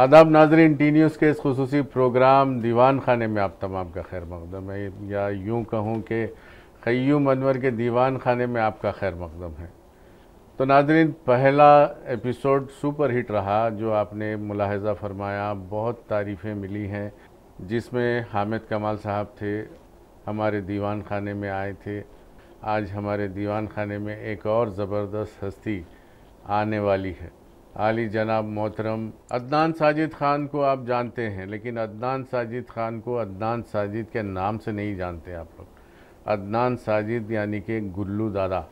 आदाब नाजरीन T news के इस खसूस प्रोग्राम दीवान खाने में आप तमाम का खैर मकदम है या यूँ कहूँ कि खयूम अनवर के दीवान खाने में आपका खैर मकदम है तो नाजरीन पहला एपिसोड सुपर हिट रहा जो आपने मुलाहजा फरमाया बहुत तारीफ़ें मिली हैं जिसमें हामिद कमाल साहब थे हमारे दीवान खाने में आए थे आज हमारे दीवान खाने में एक और ज़बरदस्त हस्ती आने वाली है आली जनाब मोहतरम अदनान साजिद ख़ान को आप जानते हैं लेकिन अदनान साजिद ख़ान को अदनान साजिद के नाम से नहीं जानते आप लोग अदनान साजिद यानी कि गुल्लू दादा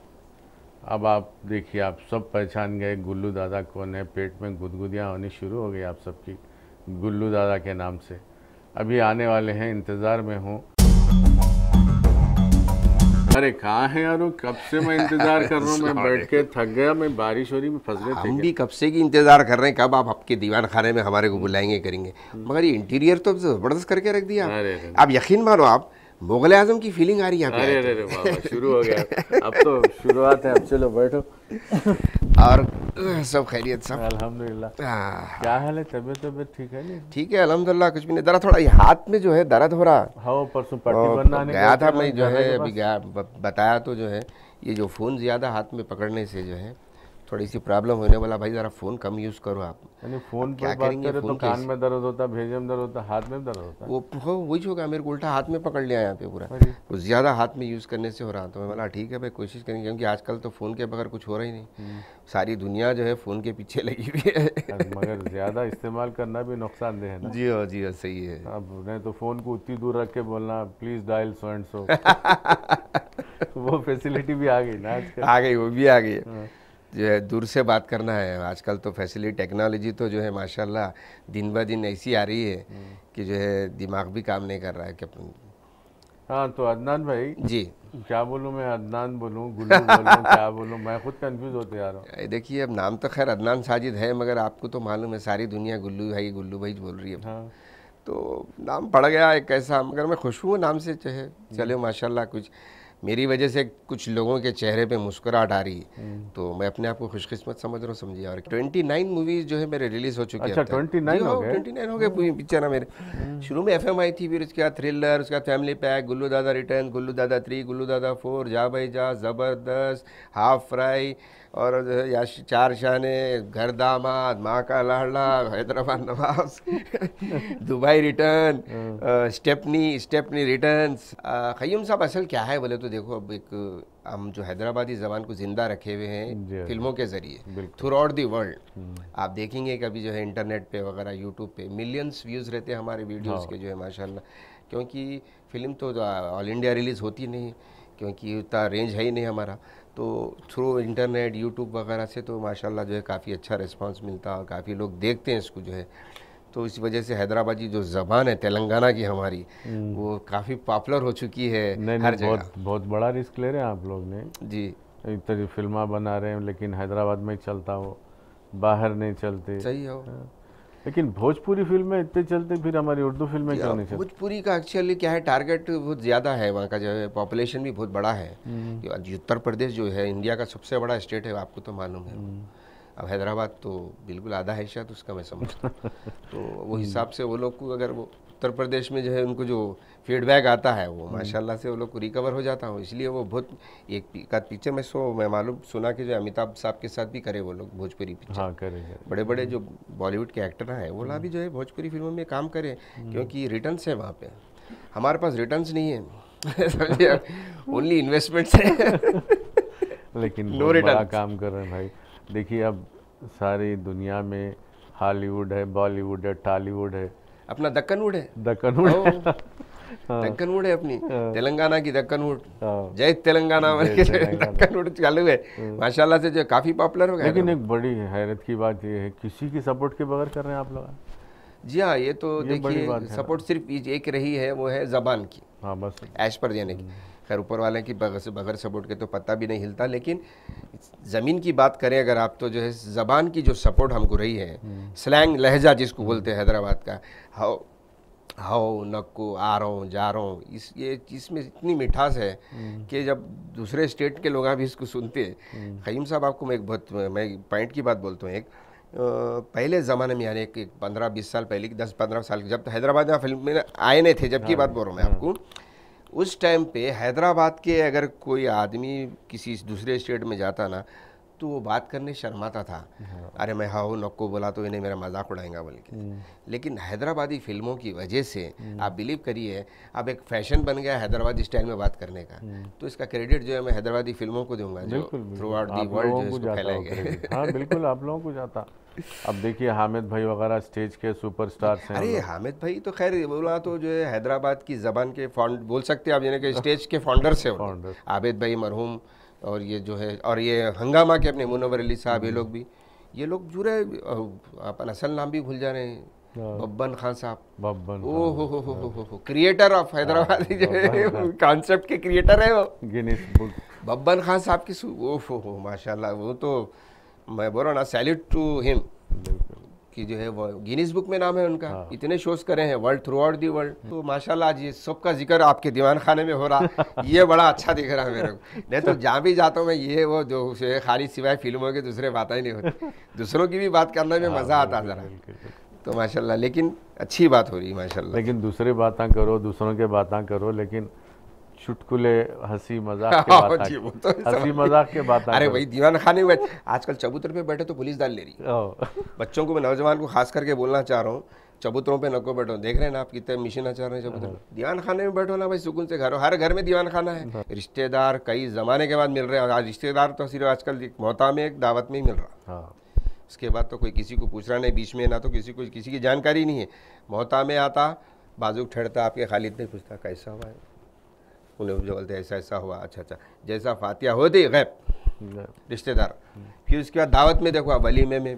अब आप देखिए आप सब पहचान गए गुल्लू दादा कौन है पेट में गुदगुदियाँ होनी शुरू हो गई आप सबकी गुल्लू दादा के नाम से अभी आने वाले हैं इंतज़ार में हूँ अरे कहाँ है यार कब से मैं इंतजार कर रहा हूँ मैं बैठ के थक गया मैं बारिश हो रही मैं फंस गए हम भी कब से की इंतजार कर रहे हैं कब आप आपके दीवान खाने में हमारे को बुलाएंगे करेंगे हम्म। मगर ये इंटीरियर तो जबरदस्त करके रख दिया आप यकीन मानो आप मुगल आजम की फीलिंग आ रही है अरे अरे शुरू हो गया अब तो शुरुआत है अब चलो बैठो और सब खैरियत सब अल्हम्दुलिल्लाह हाँ। क्या हाल है तबीयत तबीयत ठीक है नहीं ठीक है अल्हम्दुलिल्लाह कुछ भी नहीं दर्द हो रहा है हाथ में जो है दर्द हो रहा हाँ परसों पट्टी बनाने गया था मैं जो है अभी गया बताया तो जो है ये जो फ़ोन ज़्यादा हाथ में पकड़ने से जो है थोड़ी सी प्रॉब्लम होने वाला भाई ज़रा फ़ोन कम यूज़ करो आप फ़ोन क्या बात करेंगे तो कान में दर्द होता भेजे में दर्द होता हाथ में दर्द होता वो हो वही होगा मेरे को उल्टा हाथ में पकड़ लिया यहाँ पे पूरा कुछ ज़्यादा हाथ में यूज़ करने से हो रहा तो मैं बोला ठीक है भाई कोशिश करेंगे क्योंकि आजकल तो फ़ोन के बगैर कुछ हो रहा ही नहीं हम्म। सारी दुनिया जो है फ़ोन के पीछे लगी हुई है मगर ज़्यादा इस्तेमाल करना भी नुकसान नुकसानदेह है जी हाँ जी हाँ सही है अब नहीं तो फ़ोन को उतनी दूर रख के बोलना please dial so and so वो फैसिलिटी भी आ गई ना आ गई वो भी आ गई है हाँ। जो है दूर से बात करना है आजकल तो फैसिलिटी टेक्नोलॉजी तो जो है माशाल्लाह दिन ब दिन ऐसी आ रही है हम्म। कि जो है दिमाग भी काम नहीं कर रहा है कि हाँ तो अदनान भाई जी क्या बोलूँ मैं अदनान बोलूँ गुल क्या बोलूँ मैं खुद कंफ्यूज होते जा रहा हूँ देखिए अब नाम तो खैर अदनान साजिद है मगर आपको तो मालूम है सारी दुनिया गुल्लू भाई गुल्लू भाई बोल रही है हाँ। तो नाम पड़ गया एक ऐसा मगर मैं खुश हूँ नाम से जो है हम्म। चलो माशाल्लाह कुछ मेरी वजह से कुछ लोगों के चेहरे पे मुस्कुराहट आ रही है हम्म। तो मैं अपने आप को खुशकिस्मत समझ रहा हूँ समझिए और 29 मूवीज जो है मेरे रिलीज हो चुकी अच्छा, है ट्वेंटी हाँ, हो गए पिक्चर ना मेरे हम्म। शुरू में एफ आई थी फिर उसके बाद थ्रिलर उसका फैमिली पैक गुल्लू दादा रिटर्न गुल्लू दादा थ्री गुल्लू दादा फोर जा भाई जा ज़बरदस्त हाफ फ्राई और या चार शाने घर दामाद माँ का लाडला हैदराबाद नवाज Dubai return stepney stepney return Qayyum साहब असल क्या है बोले तो तो देखो अब एक हम जो हैदराबादी ज़बान को ज़िंदा रखे हुए हैं हाँ फिल्मों के ज़रिए थ्रू आउट दी वर्ल्ड हम्म। आप देखेंगे कभी जो है इंटरनेट पे वगैरह यूट्यूब पे मिलियंस व्यूज़ रहते हैं हमारे वीडियोस हाँ। के जो है माशाल्लाह क्योंकि फिल्म तो ऑल इंडिया रिलीज़ होती नहीं क्योंकि उतना रेंज है ही नहीं हमारा तो थ्रू इंटरनेट यूट्यूब वगैरह से तो माशाला जो है काफ़ी अच्छा रिस्पॉन्स मिलता है और काफ़ी लोग देखते हैं इसको जो है तो इस वजह से हैदराबादी जो जबान है तेलंगाना की हमारी हम्म। वो काफ़ी पॉपुलर हो चुकी है नहीं, हर बहुत बहुत बड़ा रिस्क ले रहे हैं आप लोग ने जी इतनी फिल्म बना रहे हैं लेकिन हैदराबाद में चलता हो बाहर नहीं चलते सही हो हाँ। लेकिन भोजपुरी फिल्में इतने चलते फिर हमारी उर्दू फिल्में क्यों हाँ, नहीं चलती भोजपुरी का एक्चुअली क्या है टारगेट बहुत ज़्यादा है वहाँ का जो है पॉपुलेशन भी बहुत बड़ा है हम्म। उत्तर प्रदेश जो है इंडिया का सबसे बड़ा स्टेट है आपको तो मालूम है हम्म। अब हैदराबाद तो बिल्कुल आधा है शायद उसका मैं समझता तो वो हिसाब से वो लोग को अगर वो उत्तर प्रदेश में जो है उनको जो फीडबैक आता है वो हम्म। माशाल्लाह से वो लोग को रिकवर हो जाता हो इसलिए वो बहुत एक का पिक्चर में सो मैं मालूम सुना कि जो अमिताभ साहब के साथ भी करे वो लोग भोजपुरी पिक्चर हाँ, करे बड़े बड़े हम्म। जो बॉलीवुड के एक्टर हैं वो ला हम्म। भी जो है भोजपुरी फिल्मों में काम करें क्योंकि रिटर्न्स है वहाँ पे हमारे पास रिटर्न्स नहीं है ओनली इन्वेस्टमेंट्स है लेकिन नो रिटर्न काम कर रहे हैं भाई देखिए अब सारी दुनिया में हॉलीवुड है बॉलीवुड है टॉलीवुड है अपना दक्कनवुड है दक्कनवुड हाँ। दक्कनवुड है अपनी हाँ। तेलंगाना की दक्कनवुड हाँ। जय तेलंगाना दक्कनवुड चालू है माशाल्लाह से जो काफ़ी पॉपुलर हो गया लेकिन एक बड़ी हैरत की बात ये है किसी की सपोर्ट के बगैर कर रहे हैं आप लोग जी हाँ ये तो देखिए सपोर्ट सिर्फ एक रही है वो है ज़बान की हाँ बस एश पर देने की हम्म। खैर ऊपर वाले की बगैर सपोर्ट के तो पता भी नहीं हिलता लेकिन ज़मीन की बात करें अगर आप तो जो है ज़बान की जो सपोर्ट हमको रही है हम्म। स्लैंग लहजा जिसको बोलते हैं हैदराबाद का हाओ हाओ नक्को आ रहा हूँ जा रहा हूँ इस ये इसमें इतनी मिठास है हम्म। कि जब दूसरे स्टेट के लोग भी इसको सुनते हैं हम्म। खीम साहब आपको मैं एक बहुत मैं पॉइंट की बात बोलता हूँ एक पहले ज़माने में यानी एक पंद्रह बीस साल पहले दस पंद्रह साल जब तो हैदराबाद में फिल्म में आए नहीं थे जबकि हाँ। बात बोल रहा हूँ मैं आपको उस टाइम पे हैदराबाद के अगर कोई आदमी किसी दूसरे स्टेट में जाता ना तो वो बात करने शर्माता था हाँ। अरे मैं हाउ नक्को बोला तो इन्हें मेरा मजाक उड़ाएंगा बोल के हम्म। लेकिन हैदराबादी फिल्मों की वजह से हम्म। आप बिलीव करिए अब एक फैशन बन गया हैदराबादी स्टाइल में बात करने का हम्म। तो इसका क्रेडिट जो है मैं हैदराबादी फिल्मों को दूंगा जो थ्रू आउट दी वर्ल्ड जो फैलाएंगे हाँ बिल्कुल आप लोगों को जाता अब देखिए हामिद भाई वगैरह स्टेज के सुपरस्टार्स हैं अरे हामिद भाई तो खैर बोला तो जो है हैदराबाद की जबान के फाउंड बोल सकते हैं आप जिन्हें स्टेज के फाउंडर्स हैं आबिद भाई मरहूम और ये जो है और ये हंगामा के अपने मुनवर अली साहब ये हम्म। लोग भी ये लोग जुड़े अपन असल नाम भी भूल जा रहे हैं हाँ। बब्बन खान साहब बब्बन ओ हो हो क्रिएटर ऑफ हाँ। हैदराबाद हाँ, जो कॉन्सेप्ट के क्रिएटर है वो गिनीस बुक बब्बन खान साहब की ओ हो हो माशाल्लाह वो तो मैं बोल रहा ना सैल्यूट टू हिम कि जो है वो गिनीज बुक में नाम है उनका हाँ। इतने शोज करे हैं world throughout the world तो माशाल्लाह आज ये सबका जिक्र आपके दीवान खाने में हो रहा ये बड़ा अच्छा दिख रहा है मेरे को नहीं तो जहाँ भी जाता हूँ मैं ये वो जो है खाली सिवाय फिल्मों के दूसरे बात ही नहीं होती दूसरों की भी बात करने में हाँ, मज़ा आता ज़रा तो माशाल्लाह लेकिन अच्छी बात हो रही है माशाल्लाह लेकिन दूसरी बात करो दूसरों के बात करो लेकिन चुटकुले हंसी मजाक के हाँ, बात जी वो तो हंसी मजाक के बात अरे भाई दीवान खाने में आजकल चबूतर पे बैठे तो पुलिस डाल ले रही बच्चों को मैं नौजवान को खास करके बोलना चाह रहा हूँ चबूतरों पे नको बैठो देख रहे हैं ना आप कितने मिशीना चाह रहे हैं चबूतर हाँ। दीवान खाने में बैठो ना भाई सुकून से घर हर घर में दीवान खाना है हाँ। रिश्तेदार कई जमाने के बाद मिल रहे हैं आज रिश्तेदार तो सिर्फ आजकल मोहता में एक दावत में ही मिल रहा उसके बाद तो कोई किसी को पूछ रहा नहीं बीच में ना तो किसी को किसी की जानकारी नहीं है मोहता में आता बाजू ठहरता आपके खालिद नहीं पूछता कैसा हुआ है उन्हें जो बोलते ऐसा ऐसा हुआ अच्छा अच्छा जैसा फातिया होती गैब रिश्तेदार फिर उसके बाद दावत में देखो आप वलीमे में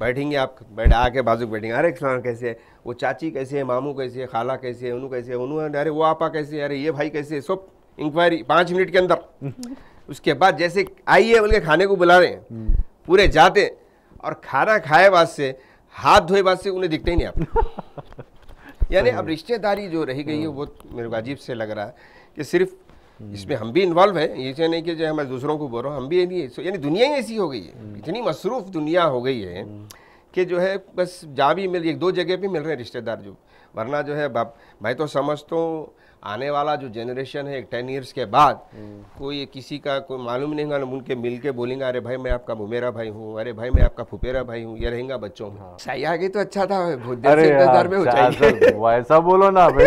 बैठेंगे आप बैठ आके बाजू बैठेंगे अरे खान कैसे है वो चाची कैसे है मामू कैसे है खाला कैसे है उन्हों कैसे है उनू अरे वो आपा कैसे है अरे ये भाई कैसे है सब इंक्वायरी पाँच मिनट के अंदर उसके बाद जैसे आइए बोल के खाने को बुला रहे हैं हम्म। पूरे जाते और खाना खाए बाद से हाथ धोए बाद से उन्हें दिखते ही नहीं आप यानी तो अब रिश्तेदारी जो रही गई है हाँ। वो मेरे को अजीब से लग रहा है कि सिर्फ हम्म। इसमें हम भी इन्वॉल्व हैं ये नहीं कि जो हम दूसरों को बोल रहा हूँ हम भी नहीं यानी दुनिया ही ऐसी हो गई है हम्म। इतनी मसरूफ़ दुनिया हो गई है हम्म। कि जो है बस जहाँ भी मिल एक दो जगह पर मिल रहे हैं रिश्तेदार जो वरना जो है बाप मैं तो समझता हूँ आने वाला जो जनरेशन है एक टेन ईयर्स के बाद कोई किसी का कोई मालूम नहीं होगा उनके मिल के बोलेंगे अरे भाई मैं आपका मुमेरा भाई हूँ अरे भाई मैं आपका फुपेरा भाई हूँ ये रहेंगे बच्चों में हाँ। सही आगे तो अच्छा था वैसा बोलो ना भाई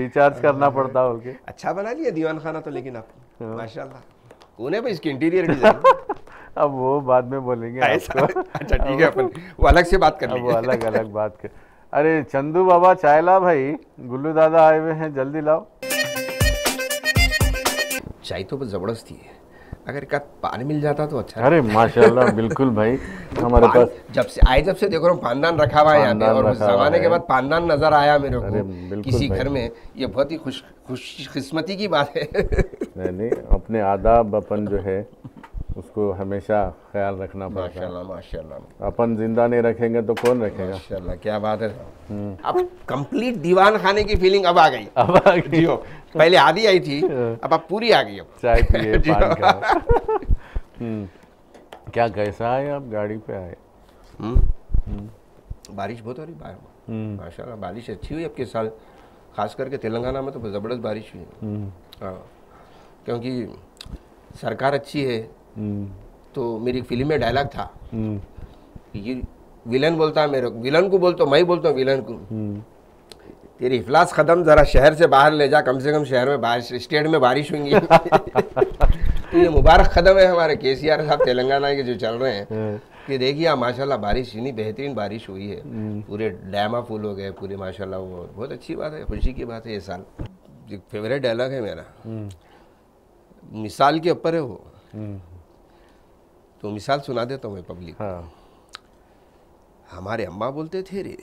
रिचार्ज हाँ, करना हाँ। पड़ता होगा अच्छा बना लिया दीवान खाना तो लेकिन आप हाँ। माशाल्लाह कौन है भाई इसके इंटीरियर डिजाइन अब वो बाद में बोलेंगे अच्छा ठीक है अपन वो अलग से बात कर वो अलग अलग बात कर अरे चंदू बाबा चाय ला भाई गुल्लू दादा आए हुए हैं जल्दी लाओ चाय तो जबरदस्ती है अगर एक पानी मिल जाता तो अच्छा अरे माशाल्लाह बिल्कुल भाई हमारे पास जब से आए जब से देखो रहा पानदान रखा हुआ है यहाँ पे जमाने के बाद पानदान नजर आया मेरे को किसी घर में ये बहुत ही खुश किस्मती की बात है नहीं नहीं अपने आदाब अपन जो है उसको हमेशा ख्याल रखना पड़ता है माशाल्लाह अपन जिंदा नहीं रखेंगे तो कौन रखेगा माशाल्लाह क्या बात है हम्म। अब कंप्लीट दीवान खाने की फीलिंग अब आ गई अब आ गई हो पहले आधी आई थी हाँ। अब अब पूरी आ गई हो चाय पिए हम्म। क्या कैसा है आप गाड़ी पे आए हम्म। बारिश बहुत हो रही बाहर माशा बारिश अच्छी हुई आपके साल खास करके तेलंगाना में तो ज़बरदस्त बारिश हुई हाँ, क्योंकि सरकार अच्छी है तो मेरी फिल्म में डायलॉग था हम्म। ये विलन बोलता है मेरे विलन को बोलता मैं बोलता हूँ विलन को हम्म। तेरी इफलास ख़त्म ज़रा शहर से बाहर ले जा कम से कम शहर में बारिश स्टेट में बारिश होंगी तो ये मुबारक कदम है हमारे के सी आर साहब तेलंगाना के जो चल रहे हैं हाँ। कि देखिए आप हाँ, माशाल्लाह बारिश इतनी बेहतरीन बारिश हुई है हम्म। पूरे डैमा फुल हो गए पूरे माशाल्लाह वो बहुत अच्छी बात है खुशी की बात है ये साल फेवरेट डायलॉग है मेरा मिसाल के ऊपर है वो तो मिसाल सुना देता हूँ मैं पब्लिक हाँ। हमारे अम्मा बोलते थे रे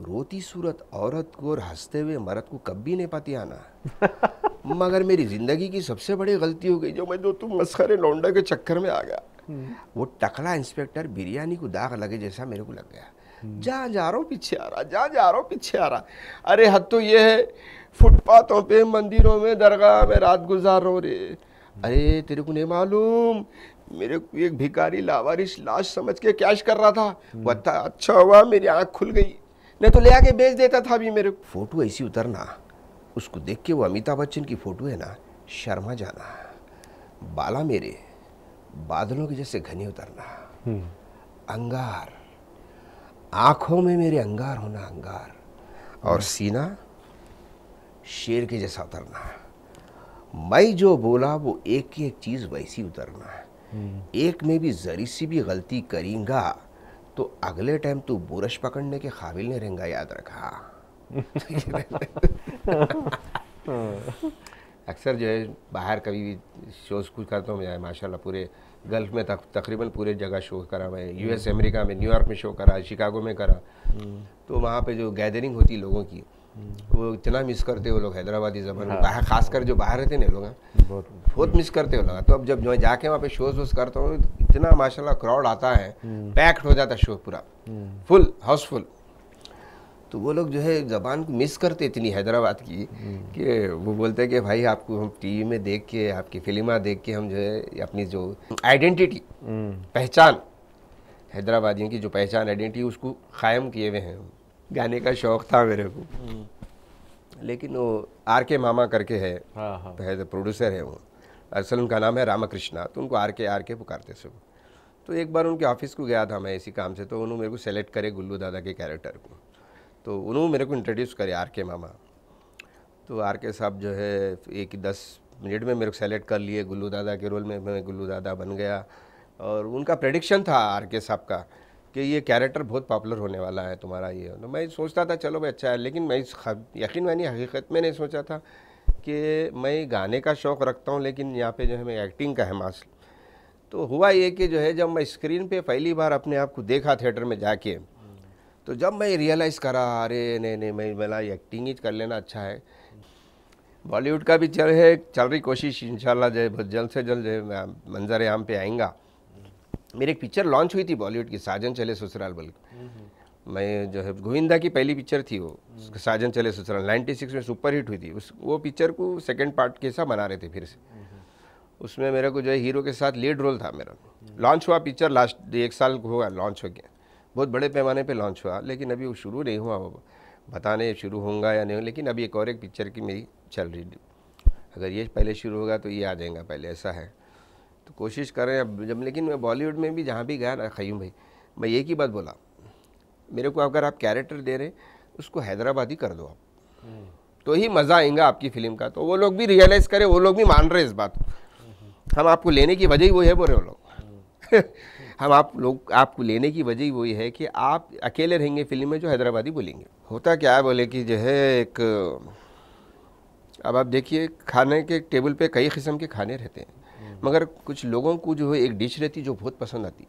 रोती सूरत औरत को और हंसते हुए मर्द को कभी नहीं पाती आना मगर मेरी ज़िंदगी की सबसे बड़ी गलती हो गई जो मैं जो तुम मस्खरे लौंडे के चक्कर में आ गया हम्म। वो टकला इंस्पेक्टर बिरयानी को दाग लगे जैसा मेरे को लग गया जहाँ हम्म। जा रहा हूँ पीछे आ रहा जहाँ जा रहा हूँ पीछे आ रहा अरे हद तो ये है फुटपाथों पे मंदिरों में दरगाह में रात गुजार रहो रे अरे तेरे को नहीं मालूम मेरे को एक भिकारी लावारिश लाश समझ के कैश कर रहा था हम्म। बता अच्छा हुआ मेरी आँख खुल गई नहीं तो ले आके बेच देता था अभी मेरे को फोटो ऐसी उतरना उसको देख के वो अमिताभ बच्चन की फ़ोटो है ना शर्मा जाना बाला मेरे बादलों के जैसे घने उतरना हम्म। अंगार आंखों में मेरे अंगार होना अंगार और हम्म। सीना शेर के जैसा उतरना मैं जो बोला वो एक की एक चीज़ वैसी उतरना है हम्म। एक में भी जरी सी भी गलती करेंगा तो अगले टाइम तू बुरश पकड़ने के काबिल नहीं रहेगा याद रखा अक्सर जो है बाहर कभी भी शोज कुछ करता हूँ मैं माशाल्लाह पूरे गल्फ में तक तकरीबन पूरे जगह शो करा मैं हम्म। यूएस अमेरिका में न्यूयॉर्क में शो करा शिकागो में करा हम्म। तो वहाँ पे जो गैदरिंग होती लोगों की वो इतना मिस करते वो लोग हैदराबादी जबान हाँ। खासकर जो बाहर रहते ना लोग हाँ। बहुत बहुत मिस करते हो लोग हाँ। तो अब जब जो जाके वहाँ पे शोज वोज करता हूँ इतना माशाल्लाह क्राउड आता है पैक्ड हम्म। हो जाता शो पूरा फुल हम्म। हाउसफुल तो वो लोग जो है ज़बान को मिस करते इतनी हैदराबाद की हम्म। कि वो बोलते हैं कि भाई आपको हम टीवी में देख के आपकी फिल्मा देख के हम जो है अपनी जो आइडेंटिटी पहचान हैदराबादियों की जो पहचान आइडेंटिटी उसको कायम किए हुए हैं गाने का शौक था मेरे को हम्म। लेकिन वो आर के मामा करके है हाँ। प्रोड्यूसर हाँ। है वो असल उनका नाम है रामाकृष्णा तो उनको आर के आर के पुकारते सब तो एक बार उनके ऑफिस को गया था मैं इसी काम से तो उन्होंने मेरे को सेलेक्ट करे गुल्लू दादा के कैरेक्टर को तो उन्होंने मेरे को इंट्रोड्यूस करे आर के मामा तो आर के साहब जो है एक दस मिनट में मेरे को सेलेक्ट कर लिए गुल्लू दादा के रोल में मैं गुल्लू दादा बन गया और उनका प्रडिक्शन था आर के साहब का कि ये कैरेक्टर बहुत पॉपुलर होने वाला है तुम्हारा ये तो मैं सोचता था चलो भाई अच्छा है लेकिन मैं इस यकीन मैंने हकीकत में नहीं सोचा था कि मैं गाने का शौक़ रखता हूँ लेकिन यहाँ पे जो है मैं एक्टिंग का है मास्ल तो हुआ ये कि जो है जब मैं स्क्रीन पे पहली बार अपने आप को देखा थिएटर में जाके तो जब मैं रियलाइज़ करा अरे नहीं नहीं मैं मेरा एक्टिंग ही कर लेना अच्छा है बॉलीवुड का भी चल है चल रही कोशिश इन जो है बहुत जल्द से जल्द जो है मंजर आम पे आएंगा मेरी एक पिक्चर लॉन्च हुई थी बॉलीवुड की साजन चले ससुराल बल्कि मैं जो है गोविंदा की पहली पिक्चर थी वो साजन चले ससुराल नाइन्टी सिक्स में सुपर हिट हुई थी उस वो पिक्चर को सेकंड पार्ट के साथ बना रहे थे फिर से उसमें मेरे को जो है हीरो के साथ लीड रोल था मेरा लॉन्च हुआ पिक्चर लास्ट एक साल हुआ लॉन्च हो गया बहुत बड़े पैमाने पर लॉन्च हुआ लेकिन अभी वो शुरू नहीं हुआ वो बताने शुरू होगा या नहीं लेकिन अभी एक और एक पिक्चर की मेरी चल रही अगर ये पहले शुरू होगा तो ये आ जाएगा पहले ऐसा है तो कोशिश करें अब जब लेकिन मैं बॉलीवुड में भी जहाँ भी गया ना खयूम भाई मैं एक ही बात बोला मेरे को अगर आप कैरेक्टर दे रहे उसको हैदराबादी कर दो आप हम्म। तो ही मज़ा आएगा आपकी फिल्म का तो वो लोग भी रियलाइज़ करें वो लोग भी मान रहे इस बात हम्म। हम आपको लेने की वजह ही वही है बोल रहे वो लोग हम्म। हम आप लोग आपको लेने की वजह ही वही है कि आप अकेले रहेंगे फिल्म में जो हैदराबादी बोलेंगे होता क्या है बोले कि जो है एक अब आप देखिए खाने के टेबल पे कई किस्म के खाने रहते हैं मगर कुछ लोगों को जो है एक डिश रहती जो बहुत पसंद आती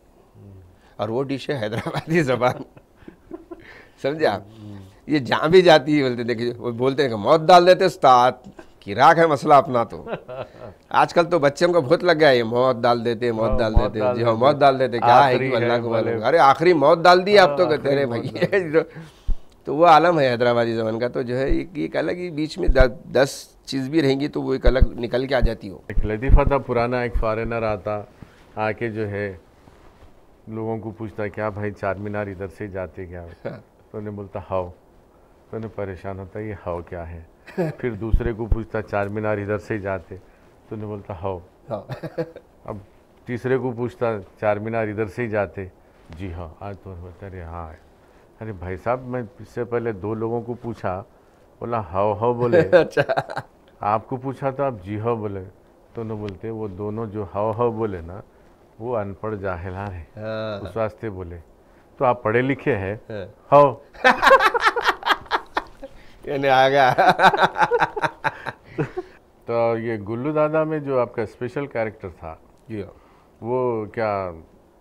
और वो डिश है हैदराबादी जबान समझे आप ये जहाँ भी जाती है बोलते देखिए वो बोलते हैं मौत डाल देते उस्ताद कि राख है मसला अपना तो आजकल तो बच्चों को बहुत लग गया ये मौत डाल देते मौत हाँ, डाल देते जी हाँ मौत डाल देते क्या है अल्लाह को अरे आखिरी मौत डाल दी आप तो हाँ, कहते रहे भाई तो वो आलम है हैदराबादी ज़बान का तो जो है एक एक अलग ही बीच में दस चीज़ भी रहेंगी तो वो एक अलग निकल के आ जाती हो एक लतीफ़ा था पुराना एक फॉरेनर आता आके जो है लोगों को पूछता क्या भाई चार मीनार इधर से जाते क्या हाँ। तो उन्हें बोलता हाओ तो उन्हें परेशान होता ये हाओ क्या है फिर दूसरे को पूछता चार मीनार इधर से जाते तो उन्हें बोलता हाओ हाँ। अब तीसरे को पूछता चार मीनार इधर से ही जाते जी हाँ आज तो बता रहे हाँ अरे भाई साहब मैं इससे पहले दो लोगों को पूछा बोला हाव हाउ बोले अच्छा आपको पूछा तो आप जी हाउ बोले दोनों तो बोलते वो दोनों जो हाउ हाउ बोले ना वो अनपढ़ जाहिलान है उस हाँ। वास्ते बोले तो आप पढ़े लिखे हैं हाव यानी आ गया तो ये गुल्लू दादा में जो आपका स्पेशल कैरेक्टर था हाँ। वो क्या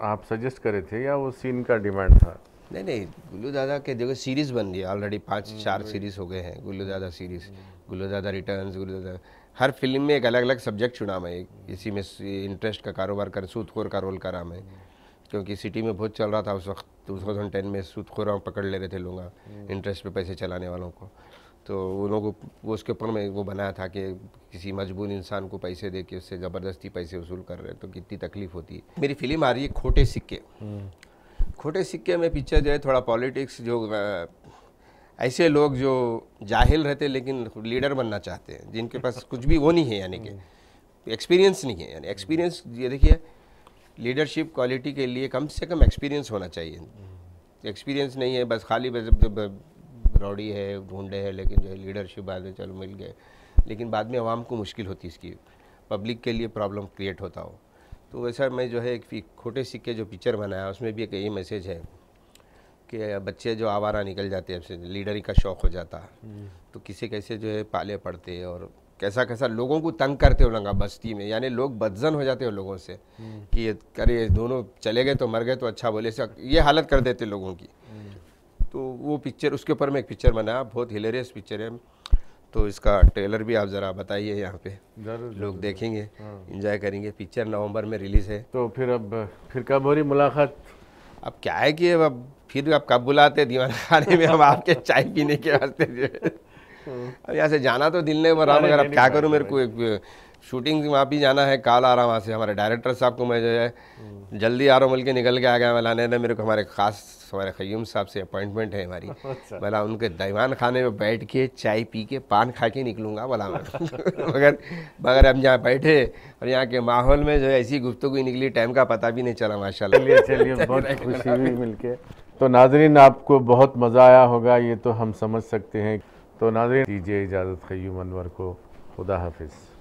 आप सजेस्ट करे थे या वो सीन का डिमांड था नहीं नहीं गुल्लू दादा के देखो सीरीज बन रही है ऑलरेडी पाँच हम्म, चार सीरीज हो गए हैं गुल्लू दादा सीरीज हम्म। गुल्लू दादा रिटर्न गुल्लू दादा हर फिल्म में एक अलग अलग सब्जेक्ट चुना मैं इसी में इंटरेस्ट का कारोबार कर सूदखोर का रोल करा मैं हम्म। क्योंकि सिटी में बहुत चल रहा था उस वक्त टू थाउजेंड टेन में सूदखोर पकड़ ले रहे थे लोग इंटरेस्ट हाँ, पे पैसे चलाने वालों को तो वो लोगों को उसके ऊपर में वो बनाया था कि किसी मजबूर इंसान को पैसे दे के उससे ज़बरदस्ती पैसे वसूल कर रहे हैं तो कितनी तकलीफ़ होती है मेरी फिल्म आ रही है खोटे सिक्के खोटे सिक्के में पीछे जो है थोड़ा पॉलिटिक्स जो ऐसे लोग जो जाहिल रहते लेकिन लीडर बनना चाहते हैं जिनके पास कुछ भी वो नहीं है यानी कि एक्सपीरियंस हम्म। नहीं है यानी एक्सपीरियंस ये देखिए लीडरशिप क्वालिटी के लिए कम से कम एक्सपीरियंस होना चाहिए एक्सपीरियंस हम्म। नहीं है बस खाली बस रौड़ी है ढूंढे है लेकिन जो है लीडरशिप बाद में चलो मिल गए लेकिन बाद में आवाम को मुश्किल होती इसकी पब्लिक के लिए प्रॉब्लम क्रिएट होता हो तो वैसा मैं जो है एक खोटे सिक्के जो पिक्चर बनाया उसमें भी एक यही मैसेज है कि बच्चे जो आवारा निकल जाते हैं लीडरिंग लीडरी का शौक़ हो जाता हम्म। तो किसे कैसे जो है पाले पड़ते और कैसा कैसा लोगों को तंग करते हो लंगा बस्ती में यानी लोग बदजन हो जाते हो लोगों से हम्म। कि अरे दोनों चले गए तो मर गए तो अच्छा बोले ये हालत कर देते लोगों की हम्म। तो वो पिक्चर उसके ऊपर मैं एक पिक्चर बनाया बहुत हिलेरियस पिक्चर है तो इसका ट्रेलर भी आप ज़रा बताइए यहाँ पे लोग देखेंगे इंजॉय हाँ। करेंगे पिक्चर नवंबर में रिलीज़ है तो फिर अब फिर कब हो रही मुलाकात अब क्या है कि अब फिर आप कब बुलाते दीवान खाने में हम आपके चाय पीने के वास्ते हाँ। अब यहाँ से जाना तो दिल नहीं बराबर अगर अब क्या करूँ मेरे को एक शूटिंग वहाँ भी जाना है काल आ रहा वहाँ से हमारे डायरेक्टर साहब को मैं जो है हाँ। जल्दी आ रहा हूँ बोल के निकल के आ गया मैं लाने ने मेरे को हमारे खास हमारे खयूम साहब से अपॉइंटमेंट है हमारी अच्छा। भला उनके दीवान खाने में बैठ के चाय पी के पान खा के निकलूँगा भला मैं मगर मगर हम जहाँ बैठे और यहाँ के माहौल में जो है ऐसी गुफ्तगु निकली टाइम का पता भी नहीं चला माशा खुशी मिल के तो नाजरीन आपको बहुत मज़ा आया होगा ये तो हम समझ सकते हैं तो नाजरीन दीजिए इजाज़त खयूम अनवर को खुदा हाफिज़